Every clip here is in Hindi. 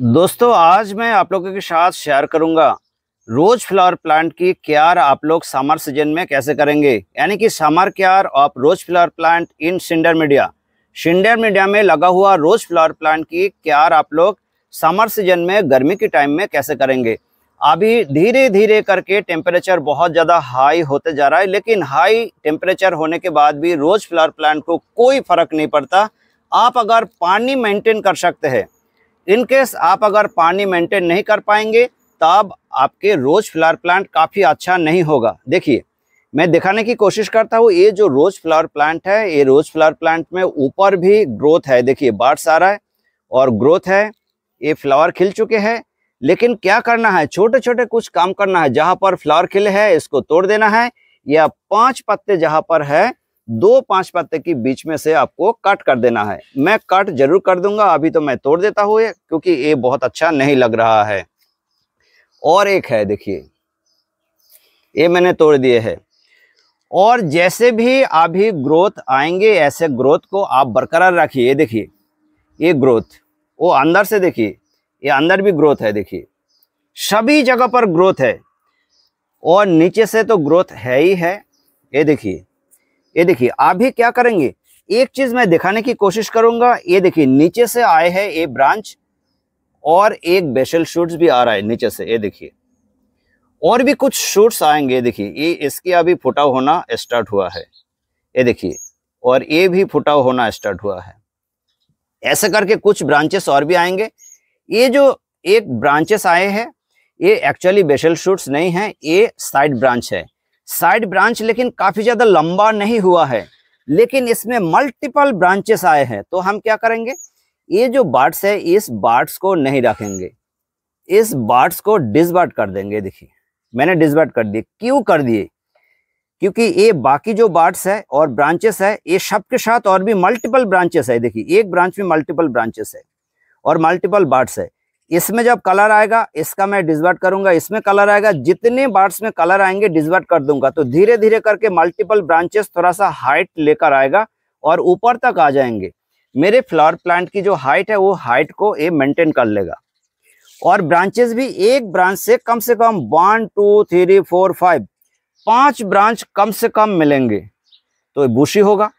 दोस्तों आज मैं आप लोगों के साथ शेयर करूंगा रोज फ्लावर प्लांट की क्यार आप लोग समर सीजन में कैसे करेंगे यानी कि summer care of rose flower plant in cinder media cinder media में लगा हुआ रोज फ्लावर प्लांट की क्यार आप लोग समर सीजन में गर्मी के टाइम में कैसे करेंगे अभी धीरे धीरे करके टेम्परेचर बहुत ज़्यादा हाई होते जा रहा है लेकिन हाई टेम्परेचर होने के बाद भी रोज फ्लावर प्लांट को कोई फर्क नहीं पड़ता आप अगर पानी मेंटेन कर सकते हैं इनकेस आप अगर पानी मेंटेन नहीं कर पाएंगे तब आपके रोज़ फ्लावर प्लांट काफ़ी अच्छा नहीं होगा देखिए मैं दिखाने की कोशिश करता हूँ ये जो रोज़ फ्लावर प्लांट है ये रोज़ फ्लावर प्लांट में ऊपर भी ग्रोथ है देखिए बाढ़ आ रहा है और ग्रोथ है ये फ्लावर खिल चुके हैं लेकिन क्या करना है छोटे छोटे कुछ काम करना है जहाँ पर फ्लावर खिले है इसको तोड़ देना है या पांच पत्ते जहाँ पर है दो पांच पत्ते के बीच में से आपको कट कर देना है मैं कट जरूर कर दूंगा अभी तो मैं तोड़ देता हूँ क्योंकि ये बहुत अच्छा नहीं लग रहा है और एक है देखिए ये मैंने तोड़ दिए है और जैसे भी अभी ग्रोथ आएंगे ऐसे ग्रोथ को आप बरकरार रखिए ये देखिए ये ग्रोथ वो अंदर से देखिए ये अंदर भी ग्रोथ है देखिए सभी जगह पर ग्रोथ है और नीचे से तो ग्रोथ है ही है ये देखिए ये देखिए आप भी क्या करेंगे एक चीज मैं दिखाने की कोशिश करूंगा ये देखिए नीचे से आए है ये ब्रांच और एक बेशल शूट्स भी आ रहा है नीचे से ये देखिए और भी कुछ शूट्स आएंगे देखिए ये इसकी अभी फुटाव होना स्टार्ट हुआ है ये देखिए और ये भी फुटाव होना स्टार्ट हुआ है ऐसे करके कुछ ब्रांचेस और भी आएंगे ये जो एक ब्रांचेस आए हैं ये एक्चुअली बेशल शूट्स नहीं है ये साइड ब्रांच है साइड ब्रांच लेकिन काफी ज्यादा लंबा नहीं हुआ है लेकिन इसमें मल्टीपल ब्रांचेस आए हैं तो हम क्या करेंगे ये जो बार्ड्स है इस बार्ड्स को नहीं रखेंगे इस बार्ड्स को डिसबर्ट कर देंगे देखिए मैंने डिसबर्ट कर दिए क्यों कर दिए क्योंकि ये बाकी जो बार्ड्स है और ब्रांचेस है ये सब के साथ और भी मल्टीपल ब्रांचेस है देखिए एक ब्रांच में मल्टीपल ब्रांचेस है और मल्टीपल बार्ड्स है इसमें जब कलर आएगा इसका मैं डिजवर्ट करूंगा इसमें कलर आएगा जितने बार्ड्स में कलर आएंगे डिजवर्ट कर दूंगा तो धीरे धीरे करके मल्टीपल ब्रांचेस थोड़ा सा हाइट लेकर आएगा और ऊपर तक आ जाएंगे मेरे फ्लावर प्लांट की जो हाइट है वो हाइट को ये मेंटेन कर लेगा और ब्रांचेस भी एक ब्रांच से कम से कम one two three four five पांच ब्रांच कम से कम मिलेंगे तो बुशी होगा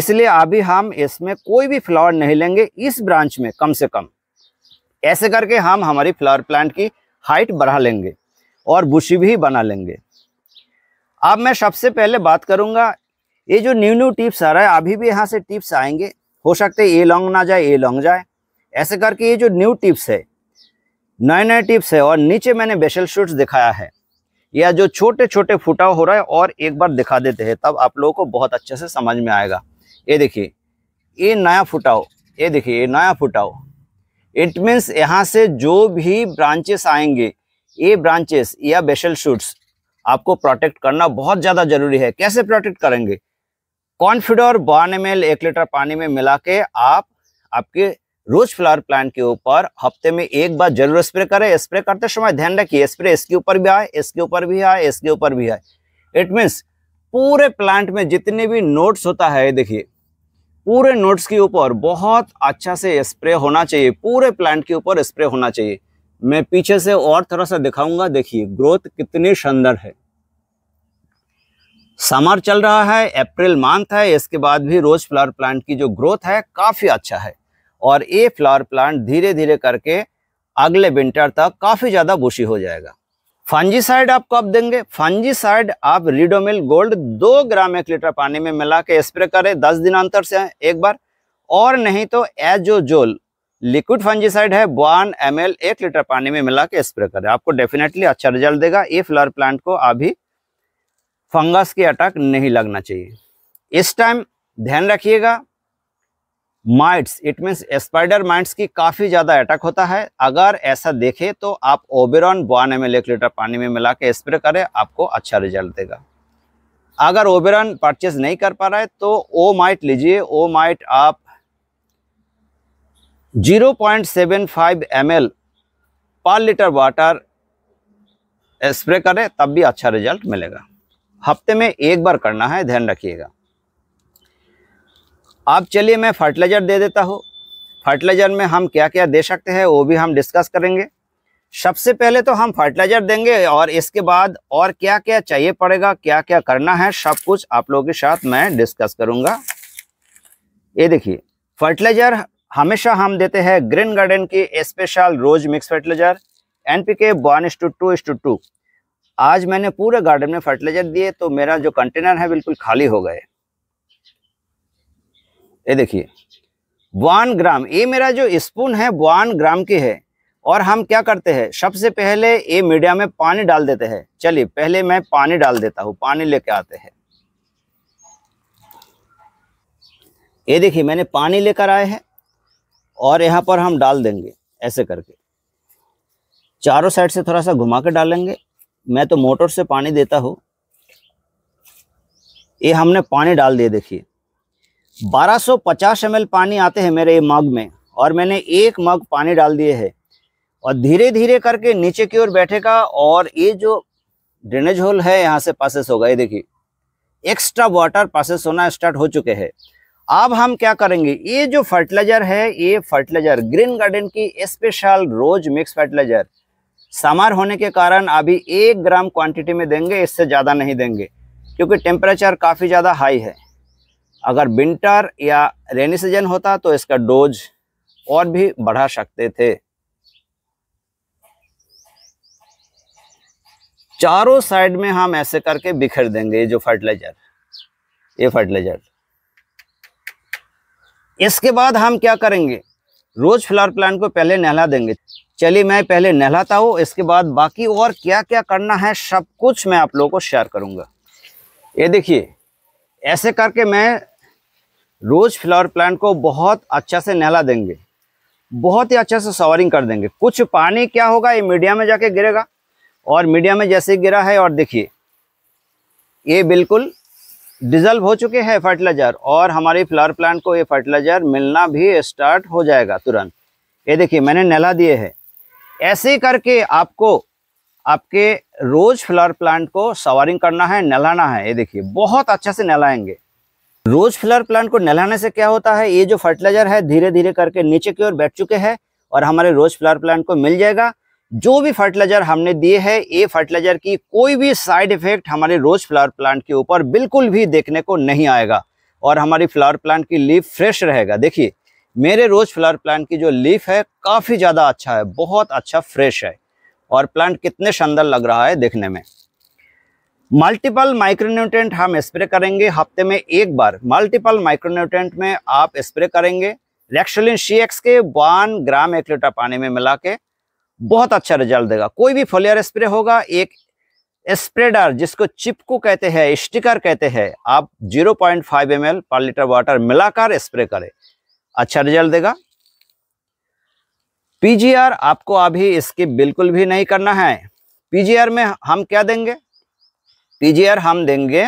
इसलिए अभी हम इसमें कोई भी फ्लावर नहीं लेंगे इस ब्रांच में कम से कम ऐसे करके हम हमारी फ्लावर प्लांट की हाइट बढ़ा लेंगे और बुशी भी बना लेंगे अब मैं सबसे पहले बात करूंगा ये जो न्यू न्यू टिप्स आ रहा है अभी भी यहाँ से टिप्स आएंगे हो सकते ये ए लॉन्ग ना जाए ए लॉन्ग जाए ऐसे करके ये जो न्यू टिप्स है नए नए टिप्स है और नीचे मैंने बेसल शूट्स दिखाया है या जो छोटे छोटे फुटाव हो रहा है और एक बार दिखा देते हैं तब आप लोगों को बहुत अच्छे से समझ में आएगा ये देखिए ये नया फुटाव ये देखिए ये नया फुटाव इट मीन्स यहाँ से जो भी ब्रांचेस आएंगे ये ब्रांचेस या बेशल शूट्स आपको प्रोटेक्ट करना बहुत ज़्यादा ज़रूरी है कैसे प्रोटेक्ट करेंगे कॉन्फिडोर बॉन एम एक लीटर पानी में मिला के आप आपके रोज फ्लावर प्लांट के ऊपर हफ्ते में एक बार जरूर स्प्रे करें स्प्रे करते समय ध्यान रखिए स्प्रे इसके ऊपर भी आए इसके ऊपर भी आए इसके ऊपर भी आए इट मीन्स पूरे प्लांट में जितने भी नोट्स होता है देखिए पूरे नोट्स के ऊपर बहुत अच्छा से स्प्रे होना चाहिए पूरे प्लांट के ऊपर स्प्रे होना चाहिए मैं पीछे से और थोड़ा सा दिखाऊंगा देखिए ग्रोथ कितनी शानदार है समर चल रहा है अप्रैल मंथ है इसके बाद भी रोज फ्लावर प्लांट की जो ग्रोथ है काफ़ी अच्छा है और ये फ्लावर प्लांट धीरे धीरे करके अगले विंटर तक काफ़ी ज़्यादा बुशी हो जाएगा फंजीसाइड आप कब देंगे फंजीसाइड आप रिडोमिल गोल्ड दो ग्राम एक लीटर पानी में मिला के स्प्रे करें दस दिन अंतर से एक बार और नहीं तो एजोजोल लिक्विड फंजीसाइड है वन एम एक लीटर पानी में मिला के स्प्रे करें आपको डेफिनेटली अच्छा रिजल्ट देगा ये फ्लावर प्लांट को अभी फंगस के अटैक नहीं लगना चाहिए इस टाइम ध्यान रखिएगा mites it means spider mites की काफ़ी ज़्यादा अटैक होता है अगर ऐसा देखे तो आप ओबेरॉन वन एम एक लीटर पानी में मिला के स्प्रे करें आपको अच्छा रिजल्ट देगा अगर ओबेरॉन परचेज नहीं कर पा रहा है तो ओ माइट लीजिए ओ माइट आप 0.75 पॉइंट पर लीटर वाटर स्प्रे करें तब भी अच्छा रिजल्ट मिलेगा हफ्ते में एक बार करना है ध्यान रखिएगा आप चलिए मैं फर्टिलाइज़र दे देता हूँ फर्टिलाइज़र में हम क्या क्या दे सकते हैं वो भी हम डिस्कस करेंगे सबसे पहले तो हम फर्टिलाइज़र देंगे और इसके बाद और क्या क्या चाहिए पड़ेगा क्या क्या करना है सब कुछ आप लोगों के साथ मैं डिस्कस करूँगा ये देखिए फर्टिलाइज़र हमेशा हम देते हैं ग्रीन गार्डन की special rose mix fertiliser N P K one is two two is two two आज मैंने पूरे गार्डन में फर्टिलाइज़र दिए तो मेरा जो कंटेनर है बिल्कुल खाली हो गए ये देखिए वन ग्राम ये मेरा जो स्पून है वन ग्राम की है और हम क्या करते हैं सबसे पहले ये मीडिया में पानी डाल देते हैं चलिए पहले मैं पानी डाल देता हूँ पानी लेके आते हैं ये देखिए मैंने पानी लेकर आए हैं और यहाँ पर हम डाल देंगे ऐसे करके चारों साइड से थोड़ा सा घुमा के डालेंगे मैं तो मोटर से पानी देता हूँ ये हमने पानी डाल दिया देखिए 1250 ml पानी आते हैं मेरे मग में और मैंने एक मग पानी डाल दिए है और धीरे धीरे करके नीचे की ओर बैठेगा और ये जो ड्रेनेज होल है यहाँ से पासेस होगा ये देखिए एक्स्ट्रा वाटर पासेस होना स्टार्ट हो चुके हैं अब हम क्या करेंगे ये जो फर्टिलाइजर है ये फर्टिलाइजर ग्रीन गार्डन की स्पेशल रोज मिक्स फर्टिलाइजर सामार होने के कारण अभी एक ग्राम क्वांटिटी में देंगे इससे ज़्यादा नहीं देंगे क्योंकि टेम्परेचर काफ़ी ज़्यादा हाई है अगर विंटर या रेनी सीजन होता तो इसका डोज और भी बढ़ा सकते थे चारों साइड में हम ऐसे करके बिखर देंगे जो फर्टिलाइजर ये फर्टिलाइजर इसके बाद हम क्या करेंगे रोज फ्लावर प्लांट को पहले नहला देंगे चलिए मैं पहले नहलाता हूँ इसके बाद बाकी और क्या क्या करना है सब कुछ मैं आप लोगों को शेयर करूँगा ये देखिए ऐसे करके मैं रोज़ फ्लावर प्लांट को बहुत अच्छा से नहला देंगे बहुत ही अच्छा से सवारिंग कर देंगे कुछ पानी क्या होगा ये मीडिया में जाके गिरेगा और मीडिया में जैसे गिरा है और देखिए ये बिल्कुल डिजल्व हो चुके हैं फर्टिलाइजर और हमारे फ्लावर प्लांट को ये फर्टिलाइजर मिलना भी स्टार्ट हो जाएगा तुरंत ये देखिए मैंने नहला दिए है ऐसे करके आपको आपके रोज़ फ्लावर प्लांट को सवारिंग करना है नहलाना है ये देखिए बहुत अच्छा से नहलाएंगे रोज फ्लावर प्लांट को नहलाने से क्या होता है ये जो फर्टिलाइजर है धीरे धीरे करके नीचे की ओर बैठ चुके हैं और हमारे रोज फ्लावर प्लांट को मिल जाएगा जो भी फर्टिलाइजर हमने दिए है ये फर्टिलाइजर की कोई भी साइड इफेक्ट हमारे रोज फ्लावर प्लांट के ऊपर बिल्कुल भी देखने को नहीं आएगा और हमारी फ्लावर प्लांट की लीफ फ्रेश रहेगा देखिए मेरे रोज फ्लावर प्लांट की जो लीफ है काफ़ी ज़्यादा अच्छा है बहुत अच्छा फ्रेश है और प्लांट कितने शानदार लग रहा है देखने में मल्टीपल माइक्रोन्यूट्रेंट हम स्प्रे करेंगे हफ्ते में एक बार मल्टीपल माइक्रोन्यूट्रेंट में आप स्प्रे करेंगे रेक्सोलिन सी एक्स के वन ग्राम एक लीटर पानी में मिला के बहुत अच्छा रिजल्ट देगा कोई भी फोलियर स्प्रे होगा एक स्प्रेडर जिसको चिपकू कहते हैं स्टिकर कहते हैं आप 0.5 पॉइंट पर लीटर वाटर मिलाकर स्प्रे करें अच्छा रिजल्ट देगा पीजीआर आपको अभी इसके बिल्कुल भी नहीं करना है पीजीआर में हम क्या देंगे पीजीआर हम देंगे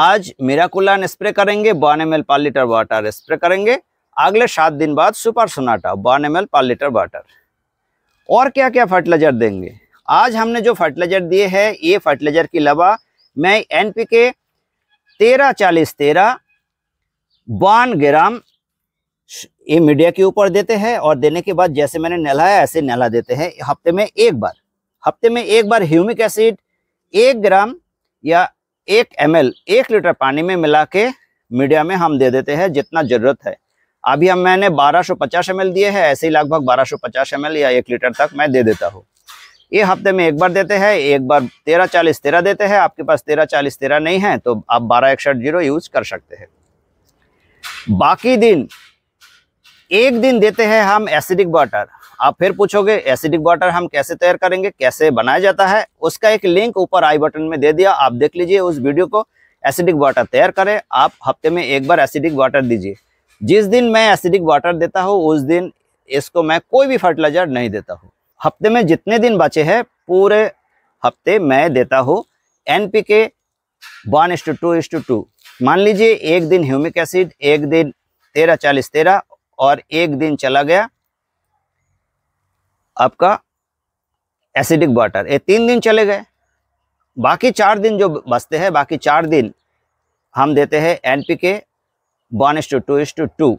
आज मेराकुलान स्प्रे करेंगे one M per litre water spray करेंगे अगले सात दिन बाद super Sonata one M per litre water और क्या क्या फर्टिलाइजर देंगे आज हमने जो फर्टिलाइजर दिए हैं ये फर्टिलाइजर के अलावा मैं एन पी के तेरह चालीस तेरह बान ग्राम ये मीडिया के ऊपर देते हैं और देने के बाद जैसे मैंने नहलाया ऐसे नहला देते हैं हफ्ते में एक बार हफ्ते में एक बार ह्यूमिक एसिड एक ग्राम या एक एम एल एक लीटर पानी में मिला के मीडिया में हम दे देते हैं जितना ज़रूरत है अभी हम मैंने 1250 सौ दिए हैं ऐसे ही लगभग 1250 सौ या एक लीटर तक मैं दे देता हूँ ये हफ्ते में एक बार देते हैं एक बार तेरह चालीस तेरह देते हैं आपके पास तेरह चालीस तेरह नहीं है तो आप बारह एकसठ जीरो यूज कर सकते हैं बाकी दिन एक दिन देते हैं हम एसिडिक वाटर आप फिर पूछोगे एसिडिक वाटर हम कैसे तैयार करेंगे कैसे बनाया जाता है उसका एक लिंक ऊपर आई बटन में दे दिया आप देख लीजिए उस वीडियो को एसिडिक वाटर तैयार करें आप हफ्ते में एक बार एसिडिक वाटर दीजिए जिस दिन मैं एसिडिक वाटर देता हूँ उस दिन इसको मैं कोई भी फर्टिलाइजर नहीं देता हूँ हफ्ते में जितने दिन बचे हैं पूरे हफ्ते मैं देता हूँ N P K one is two two is two two मान लीजिए एक दिन ह्यूमिक एसिड एक दिन तेरह चालीस तेरह और एक दिन चला गया आपका एसिडिक वाटर ये तीन दिन चले गए बाकी चार दिन जो बचते हैं बाकी चार दिन हम देते हैं N P K one S two two S two two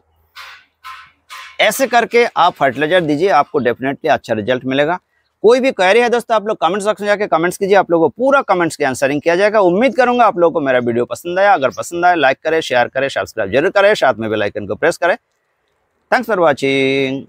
ऐसे करके आप फर्टिलाइजर दीजिए आपको डेफिनेटली अच्छा रिजल्ट मिलेगा कोई भी क्वेरी है दोस्तों आप लोग कमेंट सेक्शन में जाके कमेंट्स कीजिए आप लोगों को पूरा कमेंट्स की आंसरिंग किया जाएगा उम्मीद करूंगा आप लोगों को मेरा वीडियो पसंद आया अगर पसंद आया लाइक करें शेयर करें सब्सक्राइब जरूर करें साथ में बेलाइकन को प्रेस करें थैंक्स फॉर वॉचिंग